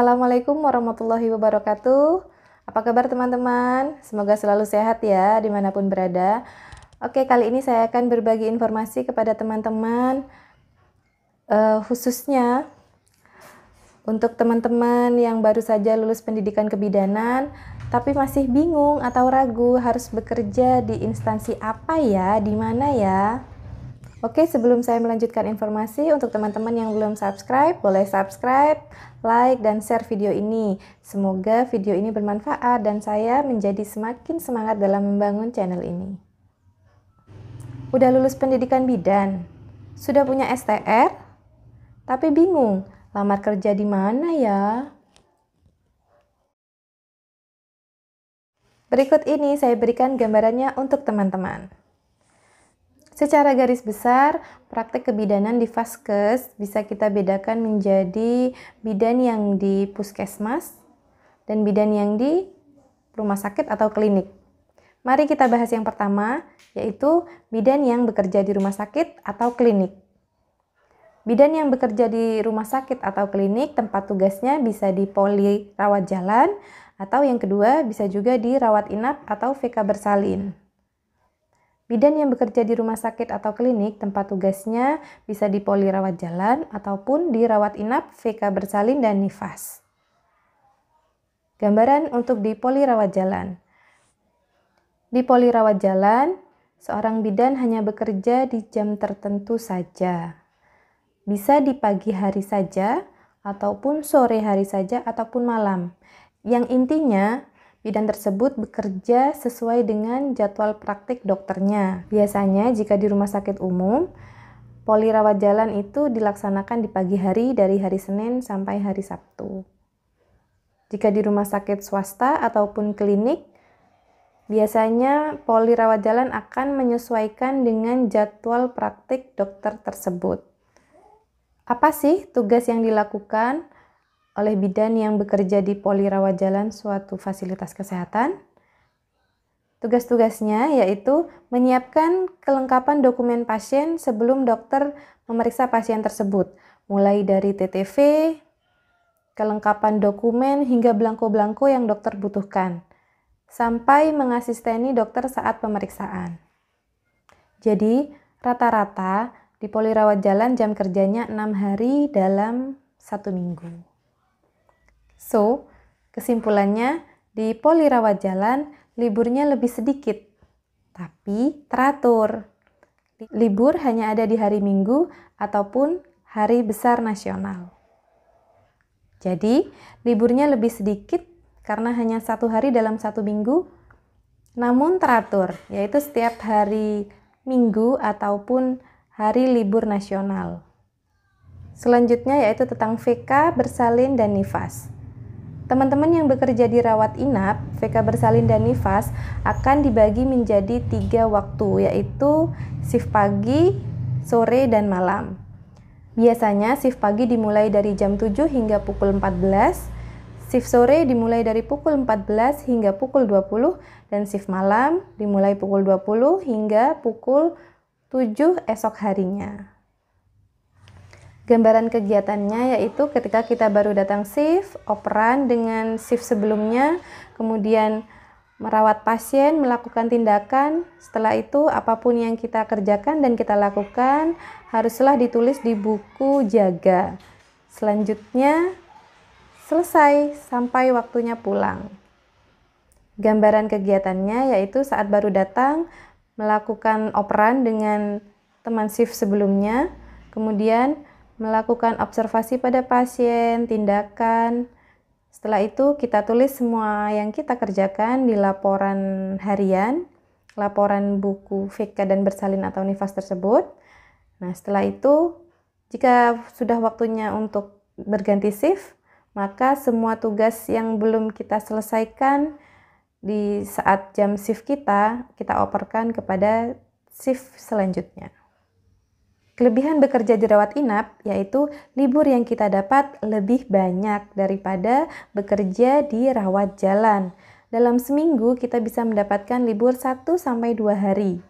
Assalamualaikum warahmatullahi wabarakatuh. Apa kabar teman-teman? Semoga selalu sehat ya dimanapun berada. Oke, kali ini saya akan berbagi informasi kepada teman-teman, uh, khususnya untuk teman-teman yang baru saja lulus pendidikan kebidanan, tapi masih bingung atau ragu harus bekerja di instansi apa ya, di mana ya. Oke, sebelum saya melanjutkan informasi, untuk teman-teman yang belum subscribe, boleh subscribe, like, dan share video ini. Semoga video ini bermanfaat dan saya menjadi semakin semangat dalam membangun channel ini. Udah lulus pendidikan bidan? Sudah punya STR? Tapi bingung, lamar kerja di mana ya? Berikut ini saya berikan gambarannya untuk teman-teman. Secara garis besar, praktek kebidanan di vaskes bisa kita bedakan menjadi bidan yang di puskesmas dan bidan yang di rumah sakit atau klinik. Mari kita bahas yang pertama, yaitu bidan yang bekerja di rumah sakit atau klinik. Bidan yang bekerja di rumah sakit atau klinik, tempat tugasnya bisa di poli rawat jalan, atau yang kedua bisa juga di rawat inap atau VK bersalin. Bidan yang bekerja di rumah sakit atau klinik tempat tugasnya bisa di poli rawat jalan ataupun di rawat inap, VK bersalin, dan nifas. Gambaran untuk di poli rawat jalan. Di poli rawat jalan, seorang bidan hanya bekerja di jam tertentu saja. Bisa di pagi hari saja, ataupun sore hari saja, ataupun malam. Yang intinya, Bidan tersebut bekerja sesuai dengan jadwal praktik dokternya. Biasanya jika di rumah sakit umum, poli rawat jalan itu dilaksanakan di pagi hari dari hari Senin sampai hari Sabtu. Jika di rumah sakit swasta ataupun klinik, biasanya poli rawat jalan akan menyesuaikan dengan jadwal praktik dokter tersebut. Apa sih tugas yang dilakukan? oleh bidan yang bekerja di Poli Rawat Jalan suatu fasilitas kesehatan. Tugas-tugasnya yaitu menyiapkan kelengkapan dokumen pasien sebelum dokter memeriksa pasien tersebut, mulai dari TTV, kelengkapan dokumen hingga belangko-belangko yang dokter butuhkan, sampai mengasisteni dokter saat pemeriksaan. Jadi, rata-rata di Poli Rawat Jalan jam kerjanya 6 hari dalam satu minggu. So, kesimpulannya di poli rawat jalan liburnya lebih sedikit, tapi teratur. Libur hanya ada di hari Minggu ataupun hari besar nasional. Jadi, liburnya lebih sedikit karena hanya satu hari dalam satu minggu, namun teratur, yaitu setiap hari Minggu ataupun hari libur nasional. Selanjutnya yaitu tentang VK, bersalin, dan nifas. Teman-teman yang bekerja di rawat inap, VK bersalin dan nifas akan dibagi menjadi tiga waktu, yaitu shift pagi, sore, dan malam. Biasanya shift pagi dimulai dari jam 7 hingga pukul 14, shift sore dimulai dari pukul 14 hingga pukul 20, dan shift malam dimulai pukul 20 hingga pukul 7 esok harinya. Gambaran kegiatannya yaitu ketika kita baru datang shift, operan dengan shift sebelumnya, kemudian merawat pasien, melakukan tindakan. Setelah itu, apapun yang kita kerjakan dan kita lakukan haruslah ditulis di buku jaga. Selanjutnya, selesai sampai waktunya pulang. Gambaran kegiatannya yaitu saat baru datang, melakukan operan dengan teman shift sebelumnya, kemudian melakukan observasi pada pasien, tindakan. Setelah itu kita tulis semua yang kita kerjakan di laporan harian, laporan buku VK dan Bersalin atau Nifas tersebut. Nah, setelah itu jika sudah waktunya untuk berganti shift, maka semua tugas yang belum kita selesaikan di saat jam shift kita, kita operkan kepada shift selanjutnya. Kelebihan bekerja di inap yaitu libur yang kita dapat lebih banyak daripada bekerja di rawat jalan. Dalam seminggu kita bisa mendapatkan libur 1 sampai 2 hari.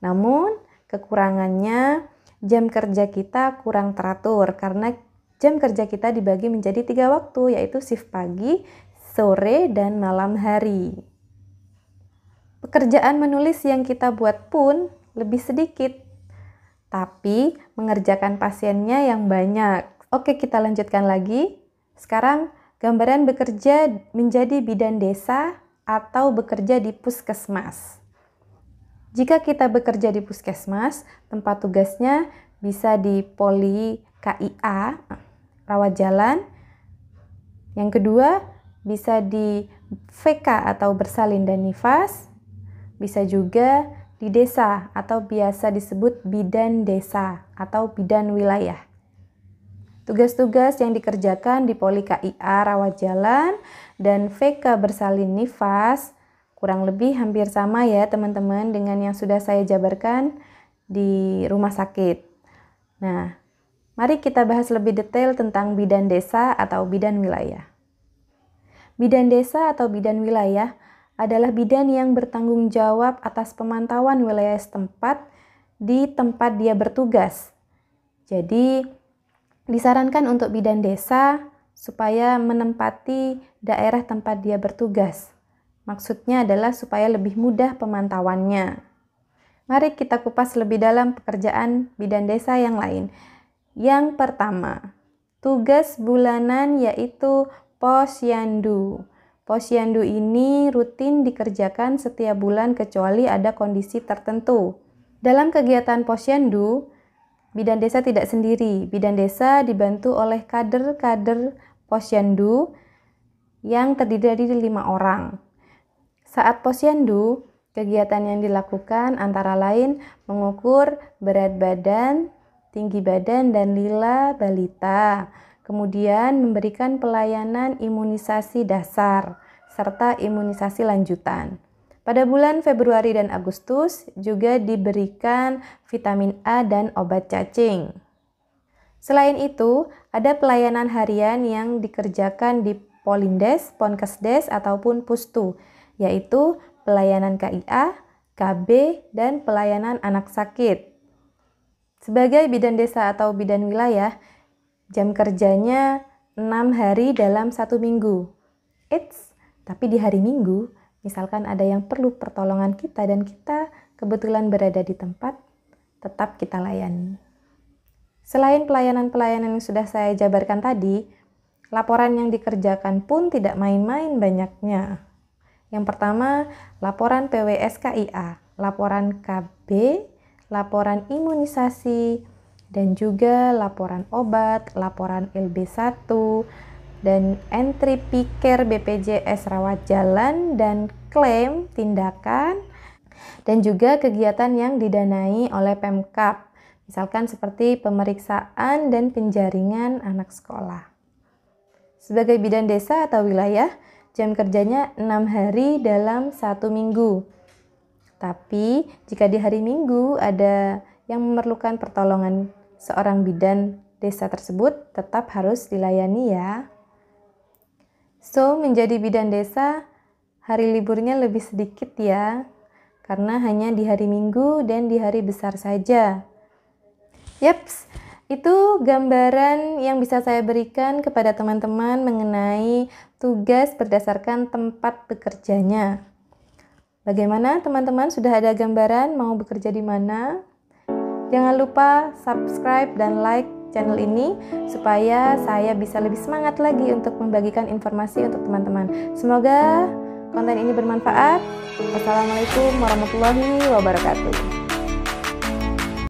Namun, kekurangannya jam kerja kita kurang teratur karena jam kerja kita dibagi menjadi tiga waktu yaitu shift pagi, sore, dan malam hari. Pekerjaan menulis yang kita buat pun lebih sedikit tapi mengerjakan pasiennya yang banyak. Oke, kita lanjutkan lagi. Sekarang, gambaran bekerja menjadi bidan desa atau bekerja di puskesmas. Jika kita bekerja di puskesmas, tempat tugasnya bisa di poli KIA, rawat jalan. Yang kedua, bisa di VK atau bersalin dan nifas. Bisa juga di desa atau biasa disebut bidan desa atau bidan wilayah. Tugas-tugas yang dikerjakan di Poli KIA Rawat Jalan dan VK Bersalin Nifas kurang lebih hampir sama ya teman-teman dengan yang sudah saya jabarkan di rumah sakit. Nah, mari kita bahas lebih detail tentang bidan desa atau bidan wilayah. Bidan desa atau bidan wilayah adalah bidan yang bertanggung jawab atas pemantauan wilayah setempat di tempat dia bertugas. Jadi, disarankan untuk bidan desa supaya menempati daerah tempat dia bertugas. Maksudnya adalah supaya lebih mudah pemantauannya. Mari kita kupas lebih dalam pekerjaan bidan desa yang lain. Yang pertama, tugas bulanan yaitu posyandu. Posyandu ini rutin dikerjakan setiap bulan kecuali ada kondisi tertentu. Dalam kegiatan posyandu, bidan desa tidak sendiri. Bidan desa dibantu oleh kader-kader posyandu yang terdiri dari lima orang. Saat posyandu, kegiatan yang dilakukan antara lain mengukur berat badan, tinggi badan, dan lila balita kemudian memberikan pelayanan imunisasi dasar serta imunisasi lanjutan. Pada bulan Februari dan Agustus juga diberikan vitamin A dan obat cacing. Selain itu, ada pelayanan harian yang dikerjakan di Polindes, Ponkesdes, ataupun Pustu, yaitu pelayanan KIA, KB, dan pelayanan anak sakit. Sebagai bidan desa atau bidan wilayah, Jam kerjanya 6 hari dalam satu minggu. It's, tapi di hari Minggu, misalkan ada yang perlu pertolongan kita dan kita kebetulan berada di tempat, tetap kita layani. Selain pelayanan-pelayanan yang sudah saya jabarkan tadi, laporan yang dikerjakan pun tidak main-main banyaknya. Yang pertama, laporan PWSKIA, laporan KB, laporan imunisasi, dan juga laporan obat, laporan LB1 dan entry piker BPJS rawat jalan dan klaim tindakan dan juga kegiatan yang didanai oleh Pemkap. Misalkan seperti pemeriksaan dan penjaringan anak sekolah. Sebagai bidan desa atau wilayah, jam kerjanya 6 hari dalam satu minggu. Tapi jika di hari Minggu ada yang memerlukan pertolongan seorang bidan desa tersebut tetap harus dilayani ya. So, menjadi bidan desa hari liburnya lebih sedikit ya, karena hanya di hari Minggu dan di hari besar saja. Yeps, itu gambaran yang bisa saya berikan kepada teman-teman mengenai tugas berdasarkan tempat bekerjanya. Bagaimana teman-teman sudah ada gambaran mau bekerja di mana? Jangan lupa subscribe dan like channel ini supaya saya bisa lebih semangat lagi untuk membagikan informasi untuk teman-teman. Semoga konten ini bermanfaat. Wassalamualaikum warahmatullahi wabarakatuh.